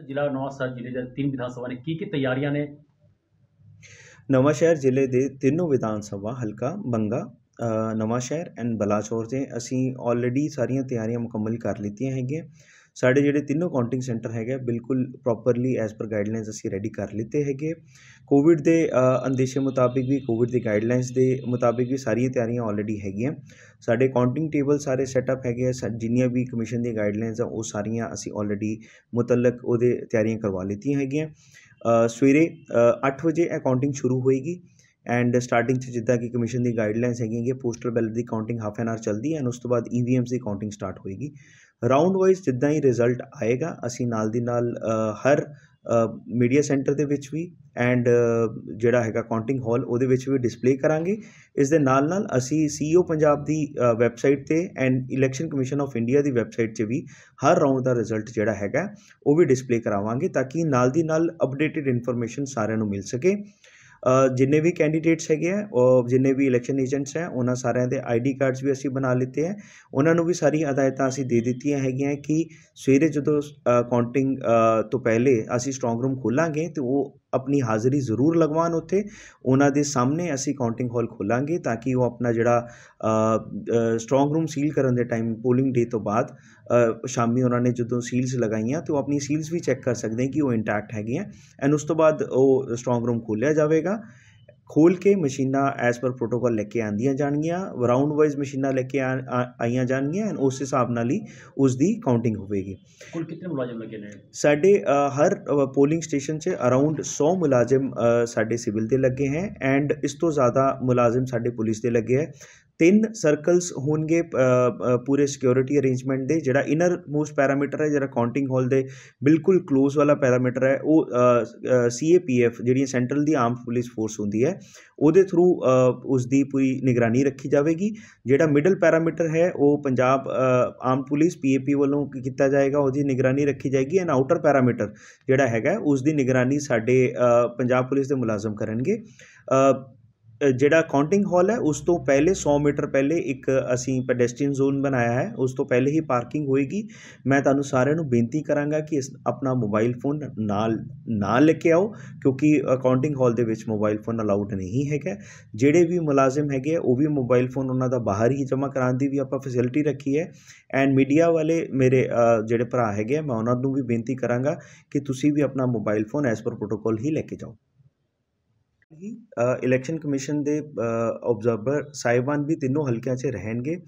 ਜ਼ਿਲ੍ਹਾ ਨਵਾਂਸ਼ਹਿਰ ਜ਼ਿਲ੍ਹੇ ਦੇ ਤਿੰਨ ਵਿਧਾਨ ਸਭਾ ਨੇ ਕੀ ਕੀ ਤਿਆਰੀਆਂ ਨੇ ਨਵਾਂਸ਼ਹਿਰ ਜ਼ਿਲ੍ਹੇ ਦੇ ਤਿੰਨੋਂ ਵਿਧਾਨ ਸਭਾ ਹਲਕਾ ਬੰਗਾ ਨਵਾਂਸ਼ਹਿਰ ਐਂਡ ਬਲਾਚੌਰ ਦੇ ਅਸੀਂ ਆਲਰੇਡੀ ਸਾਰੀਆਂ ਤਿਆਰੀਆਂ ਮੁਕੰਮਲ ਕਰ ਲਈਆਂ ਹੈਗੀਆਂ ਸਾਡੇ ਜਿਹੜੇ ਤਿੰਨੋਂ ਕਾਊਂਟਿੰਗ ਸੈਂਟਰ ਹੈਗੇ ਬਿਲਕੁਲ ਪ੍ਰੋਪਰਲੀ ਐਸ ਪਰ ਗਾਈਡਲਾਈਨਸ ਅਸੀਂ ਰੈਡੀ ਕਰ ਲਿੱਤੇ ਹੈਗੇ ਕੋਵਿਡ ਦੇ ਅੰਦੇਸ਼ੇ ਮੁਤਾਬਿਕ ਵੀ ਕੋਵਿਡ ਦੇ ਗਾਈਡਲਾਈਨਸ ਦੇ ਮੁਤਾਬਿਕ ਵੀ ਸਾਰੀਆਂ ਤਿਆਰੀਆਂ ਆਲਰੇਡੀ ਹੈਗੀਆਂ ਸਾਡੇ ਕਾਊਂਟਿੰਗ ਟੇਬਲ ਸਾਰੇ ਸੈਟਅਪ ਹੈਗੇ ਆ ਜਿੰਨੀਆਂ ਵੀ ਕਮਿਸ਼ਨ ਦੀਆਂ ਗਾਈਡਲਾਈਨਸ ਆ ਉਹ ਸਾਰੀਆਂ ਅਸੀਂ ਆਲਰੇਡੀ ਮੁਤਲਕ ਉਹਦੇ ਤਿਆਰੀਆਂ ਕਰਵਾ ਲਿੱਤੀਆਂ ਹੈਗੀਆਂ ਸਵੇਰੇ 8 ਵਜੇ ਅਕਾਊਂਟਿੰਗ ਸ਼ੁਰੂ ਹੋਏਗੀ ਐਂਡ ਸਟਾਰਟਿੰਗ 'ਚ ਜਿੱਦਾਂ ਕਿ ਕਮਿਸ਼ਨ ਦੀ ਗਾਈਡਲਾਈਨਸ ਹੈਗੀਆਂ ਕਿ ਪੋਸਟਲ ਬੈਲਟ ਦੀ ਕਾਊਂਟਿੰਗ ਹਾਫ ਐਨ ਆਰ ਚੱਲਦੀ ਐ ਐਂਡ ਉਸ ਤੋਂ ਬਾਅਦ ਈਵੀਐਮ ਦੀ ਕਾਊਂਟਿੰਗ ਸਟਾਰਟ ਹੋਏਗੀ ਰਾਉਂਡ ਵਾਈਜ਼ ਜਿੱਦਾਂ ਹੀ ਰਿਜ਼ਲਟ ਆਏਗਾ ਅਸੀਂ ਨਾਲ ਦੀ ਨਾਲ ਹਰ ਮੀਡੀਆ ਸੈਂਟਰ ਦੇ ਵਿੱਚ ਵੀ ਐਂਡ ਜਿਹੜਾ ਹੈਗਾ ਕਾਊਂਟਿੰਗ ਹਾਲ ਉਹਦੇ ਵਿੱਚ ਵੀ ਡਿਸਪਲੇ ਕਰਾਂਗੇ ਇਸ ਦੇ ਨਾਲ ਨਾਲ ਅਸੀਂ ਸੀਓ e ਪੰਜਾਬ ਦੀ ਵੈਬਸਾਈਟ ਤੇ and Election Commission of India ਦੀ ਵੈਬਸਾਈਟ 'ਤੇ ਵੀ ਹਰ ਰਾਉਂਡ ਦਾ ਰਿਜ਼ਲਟ ਜਿਹੜਾ ਹੈਗਾ ਉਹ ਵੀ ਡਿਸਪਲੇ ਕਰਾਵਾਂਗੇ ਤਾਂ ਕਿ ਨਾਲ ਦੀ ਨਾਲ ਅਪਡੇਟਡ ਇਨਫੋਰਮੇਸ਼ਨ ਸਾਰਿਆਂ ਨੂੰ ਮਿਲ ਸਕੇ ਜਿੰਨੇ ਵੀ ਕੈਂਡੀਡੇਟਸ ਹੈਗੇ ਆ ਉਹ ਜਿੰਨੇ ਵੀ ਇਲੈਕਸ਼ਨ ਏਜੰਟਸ ਹੈ ਉਹਨਾਂ ਸਾਰਿਆਂ ਦੇ ਆਈਡੀ ਕਾਰਡਸ ਵੀ ਅਸੀਂ ਬਣਾ ਲਿੱਤੇ ਆ ਉਹਨਾਂ ਨੂੰ ਵੀ ਸਾਰੀ ਹਦਾਇਤਾਂ ਅਸੀਂ ਦੇ ਦਿੱਤੀਆਂ ਹੈਗੀਆਂ ਕਿ ਸਵੇਰੇ ਜਦੋਂ ਕਾਊਂਟਿੰਗ ਤੋਂ ਪਹਿਲੇ ਅਸੀਂ ਸਟਰੋਂਗ ਰੂਮ ਖੋਲਾਂਗੇ ਤੇ ਉਹ ਆਪਣੀ ਹਾਜ਼ਰੀ ਜ਼ਰੂਰ ਲਗਵਾਉਣ ਉੱਥੇ ਉਹਨਾਂ ਦੇ ਸਾਹਮਣੇ ਅਸੀਂ ਕਾਊਂਟਿੰਗ ਹਾਲ ਖੋਲਾਂਗੇ ਤਾਂ ਕਿ ਉਹ ਆਪਣਾ ਜਿਹੜਾ ਸਟਰੋਂਗ ਰੂਮ ਸੀਲ ਕਰਨ ਦੇ ਟਾਈਮ ਪੋਲਿੰਗ ਡੇ ਤੋਂ ਬਾਅਦ ਸ਼ਾਮੀ ਉਹਨਾਂ ਨੇ ਜਦੋਂ ਸੀਲਸ ਲਗਾਈਆਂ ਤੇ ਉਹ ਆਪਣੀ ਸੀਲਸ ਵੀ ਚੈੱਕ ਕਰ ਸਕਦੇ ਕਿ ਉਹ ਇੰਟੈਕਟ ਹੈਗੀਆਂ ਐਂਡ ਉਸ ਤੋਂ ਬਾਅਦ ਉਹ ਸਟਰੋਂਗ ਰੂਮ ਖੋਲਿਆ ਜਾਵੇਗਾ ਖੋਲ ਕੇ ਮਸ਼ੀਨਾਂ ਐਸ ਪਰ ਪ੍ਰੋਟੋਕਾਲ ਲੈ ਕੇ ਆਂਦੀਆਂ ਜਾਣਗੀਆਂ ਰਾਉਂਡ ਵਾਈਜ਼ ਮਸ਼ੀਨਾਂ ਲੈ ਕੇ ਆਈਆਂ ਜਾਣਗੀਆਂ ਐਂਡ ਉਸ ਹਿਸਾਬ ਨਾਲ ਹੀ ਉਸ ਦੀ ਕਾਊਂਟਿੰਗ ਹੋਵੇਗੀ ਕੁੱਲ ਕਿੰਨੇ ਮੁਲਾਜ਼ਮ ਲੱਗੇ ਨੇ ਸਾਡੇ ਹਰ ਪੋਲਿੰਗ ਸਟੇਸ਼ਨ 'ਚ ਅਰਾਊਂਡ 100 ਮੁਲਾਜ਼ਮ ਸਾਡੇ ਸਿਵਲ ਦੇ ਲੱਗੇ ਹੈ ਐਂਡ ਇਸ ਤੋਂ ਜ਼ਿਆਦਾ ਮੁਲਾਜ਼ਮ ਸਾਡੇ ਪੁਲਿਸ ਦੇ ਲੱਗੇ ਹੈ ਤਿੰਨ ਸਰਕਲਸ ਹੋਣਗੇ ਪੂਰੇ ਸਿਕਿਉਰਿਟੀ ਅਰੇਂਜਮੈਂਟ ਦੇ ਜਿਹੜਾ ਇਨਰ ਮੋਸਟ ਪੈਰਾਮੀਟਰ ਹੈ ਜਿਹੜਾ ਕਾਉਂਟਿੰਗ ਹਾਲ ਦੇ ਬਿਲਕੁਲ ক্লোਜ਼ ਵਾਲਾ ਪੈਰਾਮੀਟਰ ਹੈ ਉਹ ਸੀਏਪੀਐਫ ਜਿਹੜੀ ਸੈਂਟਰਲ ਦੀ ਆਰਮ ਪੁਲਿਸ ਫੋਰਸ ਹੁੰਦੀ ਹੈ ਉਹਦੇ ਥਰੂ ਉਸ ਦੀ ਪੂਰੀ ਨਿਗਰਾਨੀ ਰੱਖੀ ਜਾਵੇਗੀ ਜਿਹੜਾ ਮਿਡਲ ਪੈਰਾਮੀਟਰ ਹੈ ਉਹ ਪੰਜਾਬ ਆਰਮ ਪੁਲਿਸ ਪੀਏਪੀ ਵੱਲੋਂ ਕੀਤਾ ਜਾਏਗਾ ਉਹਦੀ ਨਿਗਰਾਨੀ ਰੱਖੀ ਜਾਏਗੀ ਐਂਡ ਆਊਟਰ ਪੈਰਾਮੀਟਰ ਜਿਹੜਾ ਹੈਗਾ ਉਸ ਦੀ ਨਿਗਰਾਨੀ ਸਾਡੇ ਪੰਜਾਬ ਪੁਲਿਸ ਦੇ ਮੁਲਾਜ਼ਮ ਕਰਨਗੇ ਜਿਹੜਾ ਕਾਊਂਟਿੰਗ ਹਾਲ ਹੈ ਉਸ ਤੋਂ ਪਹਿਲੇ 100 ਮੀਟਰ ਪਹਿਲੇ ਇੱਕ ਅਸੀਂ ਪੈਡੈਸਟਰੀਅਨ ਜ਼ੋਨ ਬਣਾਇਆ ਹੈ ਉਸ ਤੋਂ ਪਹਿਲੇ ਹੀ ਪਾਰਕਿੰਗ ਹੋਏਗੀ ਮੈਂ ਤੁਹਾਨੂੰ ਸਾਰਿਆਂ ਨੂੰ ਬੇਨਤੀ ਕਰਾਂਗਾ ਕਿ ਆਪਣਾ ਮੋਬਾਈਲ ਫੋਨ ਨਾਲ ਨਾਲ ਲੈ ਕੇ ਆਓ ਕਿਉਂਕਿ ਕਾਊਂਟਿੰਗ ਹਾਲ ਦੇ ਵਿੱਚ ਮੋਬਾਈਲ ਫੋਨ ਅਲਾਉਡ ਨਹੀਂ ਹੈਗਾ ਜਿਹੜੇ ਵੀ ਮੁਲਾਜ਼ਮ ਹੈਗੇ ਉਹ ਵੀ ਮੋਬਾਈਲ ਫੋਨ ਉਹਨਾਂ ਦਾ ਬਾਹਰ ਹੀ ਜਮ੍ਹਾਂ ਕਰਾਉਣ ਦੀ ਵੀ ਆਪਾਂ ਫੈਸਿਲਿਟੀ ਰੱਖੀ ਹੈ ਐਂਡ ਮੀਡੀਆ ਵਾਲੇ ਮੇਰੇ ਜਿਹੜੇ ਭਰਾ ਹੈਗੇ ਮੈਂ ਉਹਨਾਂ ਨੂੰ ਵੀ ਬੇਨਤੀ ਕਰਾਂਗਾ ਕਿ ਤੁਸੀਂ ਵੀ ਆਪਣਾ mobile phone as per protocol ਹੀ ਲੈ ਕੇ ਜਾਓ ਹੀ ਇਲੈਕਸ਼ਨ ਕਮਿਸ਼ਨ ਦੇ ਆਬਜ਼ਰਵਰ ਸਾਹਿਬਾਨ ਵੀ ਤਿੰਨੋਂ ਹਲਕਿਆਂ 'ਚ ਰਹਿਣਗੇ